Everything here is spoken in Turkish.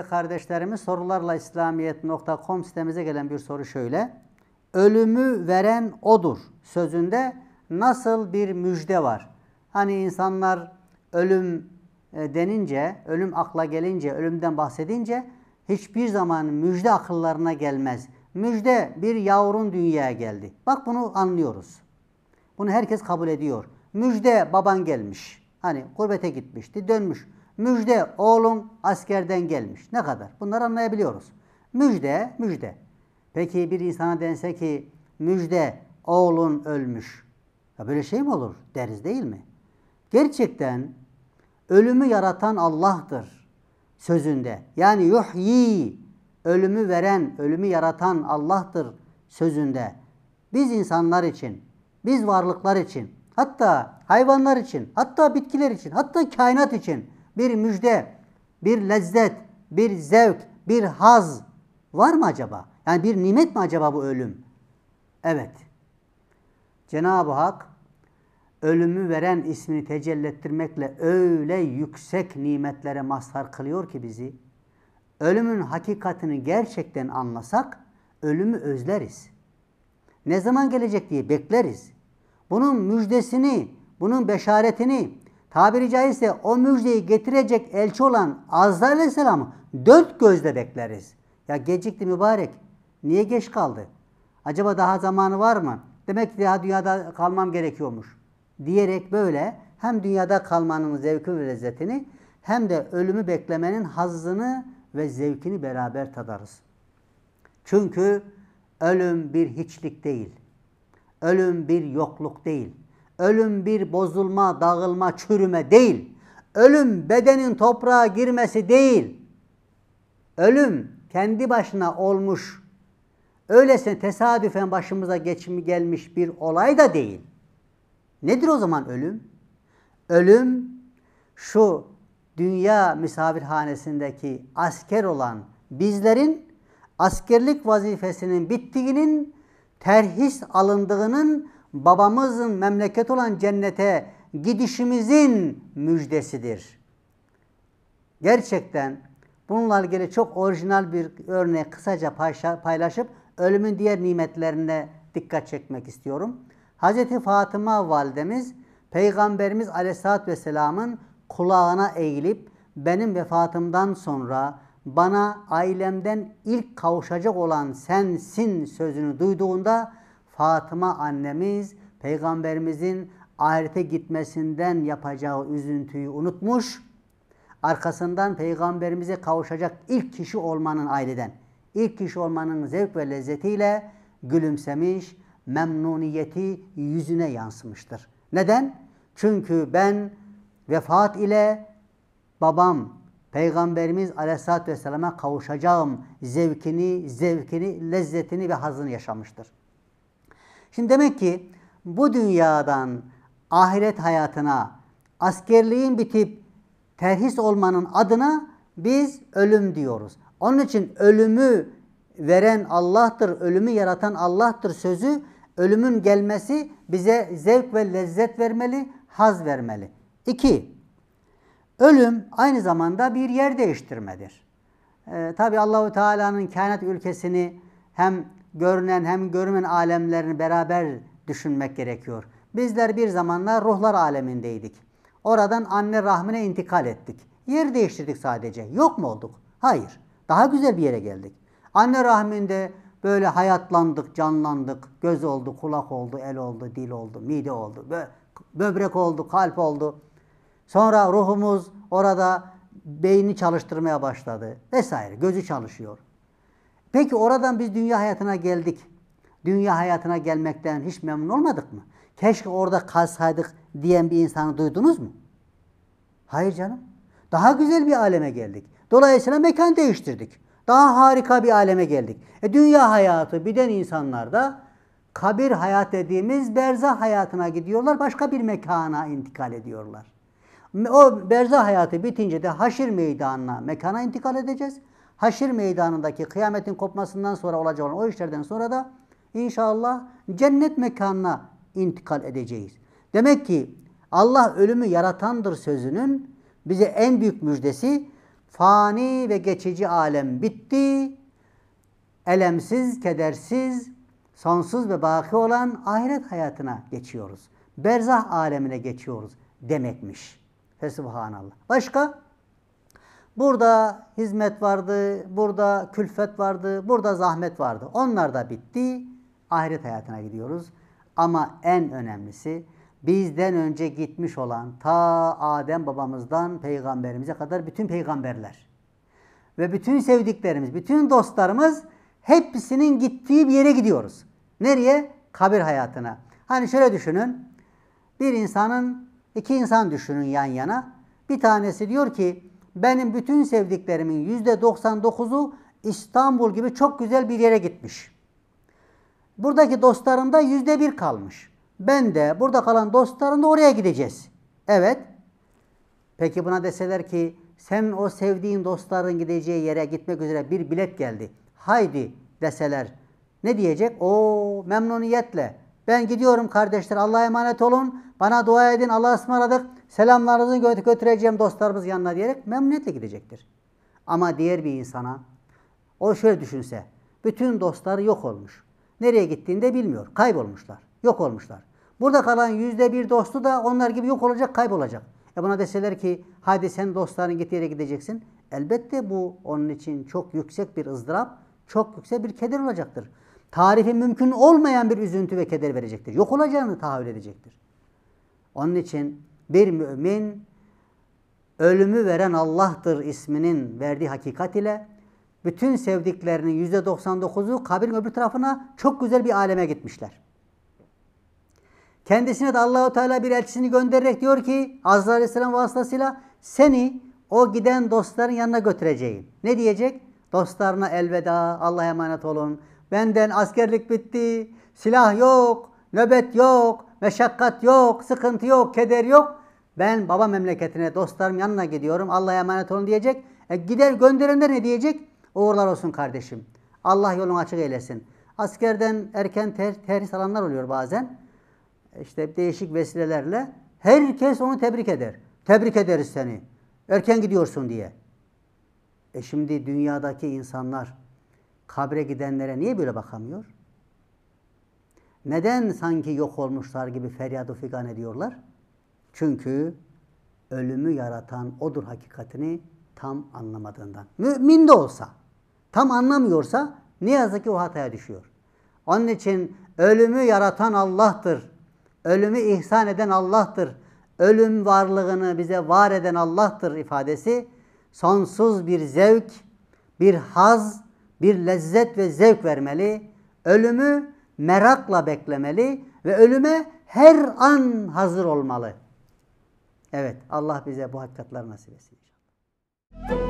değerli kardeşlerimiz sorularla İslamiyet.com sitemize gelen bir soru şöyle. Ölümü veren odur sözünde nasıl bir müjde var? Hani insanlar ölüm e, denince, ölüm akla gelince, ölümden bahsedince hiçbir zaman müjde akıllarına gelmez. Müjde bir yavrun dünyaya geldi. Bak bunu anlıyoruz. Bunu herkes kabul ediyor. Müjde baban gelmiş. Hani gurbete gitmişti, dönmüş. Müjde oğlun askerden gelmiş. Ne kadar? Bunları anlayabiliyoruz. Müjde, müjde. Peki bir insana dense ki müjde oğlun ölmüş. Ya böyle şey mi olur deriz değil mi? Gerçekten ölümü yaratan Allah'tır sözünde. Yani yuhyi ölümü veren, ölümü yaratan Allah'tır sözünde. Biz insanlar için, biz varlıklar için, hatta hayvanlar için, hatta bitkiler için, hatta kainat için bir müjde, bir lezzet, bir zevk, bir haz var mı acaba? Yani bir nimet mi acaba bu ölüm? Evet. Cenab-ı Hak ölümü veren ismini tecellettirmekle öyle yüksek nimetlere mazhar kılıyor ki bizi. Ölümün hakikatini gerçekten anlasak ölümü özleriz. Ne zaman gelecek diye bekleriz. Bunun müjdesini, bunun beşaretini, tabiri caizse o müjdeyi getirecek elçi olan Azza Aleyhisselam'ı dört gözle bekleriz. Ya gecikti mübarek. Niye geç kaldı? Acaba daha zamanı var mı? Demek ki daha dünyada kalmam gerekiyormuş. Diyerek böyle hem dünyada kalmanın zevki ve lezzetini hem de ölümü beklemenin hazzını ve zevkini beraber tadarız. Çünkü ölüm bir hiçlik değil. Ölüm bir yokluk değil. Ölüm bir bozulma, dağılma, çürüme değil. Ölüm bedenin toprağa girmesi değil. Ölüm kendi başına olmuş, öylesine tesadüfen başımıza geçimi gelmiş bir olay da değil. Nedir o zaman ölüm? Ölüm şu dünya misafirhanesindeki asker olan bizlerin askerlik vazifesinin bittiğinin, terhis alındığının babamızın memleket olan cennete gidişimizin müjdesidir. Gerçekten bununla ilgili çok orijinal bir örneği kısaca paylaşıp ölümün diğer nimetlerine dikkat çekmek istiyorum. Hz. Fatıma validemiz Peygamberimiz Aleyhisselatü Vesselam'ın kulağına eğilip benim vefatımdan sonra bana ailemden ilk kavuşacak olan sensin sözünü duyduğunda Fatıma annemiz peygamberimizin ahirete gitmesinden yapacağı üzüntüyü unutmuş. Arkasından peygamberimize kavuşacak ilk kişi olmanın aileden, ilk kişi olmanın zevk ve lezzetiyle gülümsemiş, memnuniyeti yüzüne yansımıştır. Neden? Çünkü ben vefat ile babam, Peygamberimiz Aleyhisselatü Vesselam'a kavuşacağım zevkini, zevkini, lezzetini ve hazını yaşamıştır. Şimdi demek ki bu dünyadan ahiret hayatına askerliğin bitip terhis olmanın adına biz ölüm diyoruz. Onun için ölümü veren Allah'tır, ölümü yaratan Allah'tır sözü ölümün gelmesi bize zevk ve lezzet vermeli, haz vermeli. İki, ölüm aynı zamanda bir yer değiştirmedir. Ee, Tabi Allahu Teala'nın kainat ülkesini hem görünen hem görünen alemlerini beraber düşünmek gerekiyor. Bizler bir zamanlar ruhlar alemindeydik. Oradan anne rahmine intikal ettik. Yer değiştirdik sadece. Yok mu olduk? Hayır. Daha güzel bir yere geldik. Anne rahminde böyle hayatlandık, canlandık, göz oldu, kulak oldu, el oldu, dil oldu, mide oldu, bö böbrek oldu, kalp oldu. Sonra ruhumuz orada beyni çalıştırmaya başladı vesaire. Gözü çalışıyor. Peki oradan biz dünya hayatına geldik. Dünya hayatına gelmekten hiç memnun olmadık mı? Keşke orada kalsaydık diyen bir insanı duydunuz mu? Hayır canım. Daha güzel bir aleme geldik. Dolayısıyla mekan değiştirdik. Daha harika bir aleme geldik. E dünya hayatı biden insanlar da kabir hayat dediğimiz berzah hayatına gidiyorlar. Başka bir mekana intikal ediyorlar. O berzah hayatı bitince de haşir meydanına, mekana intikal edeceğiz haşir meydanındaki kıyametin kopmasından sonra olacak olan o işlerden sonra da inşallah cennet mekanına intikal edeceğiz. Demek ki Allah ölümü yaratandır sözünün bize en büyük müjdesi fani ve geçici alem bitti. Elemsiz, kedersiz, sonsuz ve baki olan ahiret hayatına geçiyoruz. Berzah alemine geçiyoruz demekmiş. Fesubhanallah. Başka? Burada hizmet vardı, burada külfet vardı, burada zahmet vardı. Onlar da bitti. Ahiret hayatına gidiyoruz. Ama en önemlisi bizden önce gitmiş olan ta Adem babamızdan peygamberimize kadar bütün peygamberler ve bütün sevdiklerimiz, bütün dostlarımız hepsinin gittiği bir yere gidiyoruz. Nereye? Kabir hayatına. Hani şöyle düşünün. Bir insanın, iki insan düşünün yan yana. Bir tanesi diyor ki benim bütün sevdiklerimin yüzde 99'u İstanbul gibi çok güzel bir yere gitmiş. Buradaki dostlarımda da yüzde bir kalmış. Ben de burada kalan dostlarım da oraya gideceğiz. Evet. Peki buna deseler ki sen o sevdiğin dostların gideceği yere gitmek üzere bir bilet geldi. Haydi deseler ne diyecek? O memnuniyetle. Ben gidiyorum kardeşler Allah'a emanet olun. Bana dua edin Allah'a ısmarladık selamlarınızı gö götüreceğim dostlarımız yanına diyerek memnuniyetle gidecektir. Ama diğer bir insana o şöyle düşünse bütün dostları yok olmuş. Nereye gittiğini de bilmiyor. Kaybolmuşlar. Yok olmuşlar. Burada kalan yüzde bir dostu da onlar gibi yok olacak, kaybolacak. E buna deseler ki hadi sen dostların git yere gideceksin. Elbette bu onun için çok yüksek bir ızdırap, çok yüksek bir keder olacaktır. Tarifi mümkün olmayan bir üzüntü ve keder verecektir. Yok olacağını tahayyül edecektir. Onun için bir mümin ölümü veren Allah'tır isminin verdiği hakikat ile bütün sevdiklerinin yüzde 99'u kabirin öbür tarafına çok güzel bir aleme gitmişler. Kendisine de Allahu Teala bir elçisini göndererek diyor ki Azrail Aleyhisselam vasıtasıyla seni o giden dostların yanına götüreceğim. Ne diyecek? Dostlarına elveda, Allah'a emanet olun. Benden askerlik bitti, silah yok, nöbet yok, meşakkat yok, sıkıntı yok, keder yok. Ben baba memleketine dostlarım yanına gidiyorum. Allah'a emanet olun diyecek. E gider gönderenler ne diyecek? Uğurlar olsun kardeşim. Allah yolunu açık eylesin. Askerden erken ter, terhis alanlar oluyor bazen. İşte değişik vesilelerle. Herkes onu tebrik eder. Tebrik ederiz seni. Erken gidiyorsun diye. E şimdi dünyadaki insanlar kabre gidenlere niye böyle bakamıyor? Neden sanki yok olmuşlar gibi feryadı figan ediyorlar? Çünkü ölümü yaratan odur hakikatini tam anlamadığından. Mümin de olsa tam anlamıyorsa ne yazık ki o hataya düşüyor. Onun için ölümü yaratan Allah'tır. Ölümü ihsan eden Allah'tır. Ölüm varlığını bize var eden Allah'tır ifadesi sonsuz bir zevk, bir haz, bir lezzet ve zevk vermeli. Ölümü merakla beklemeli ve ölüme her an hazır olmalı. Evet Allah bize bu hakikatler nasip etsin inşallah.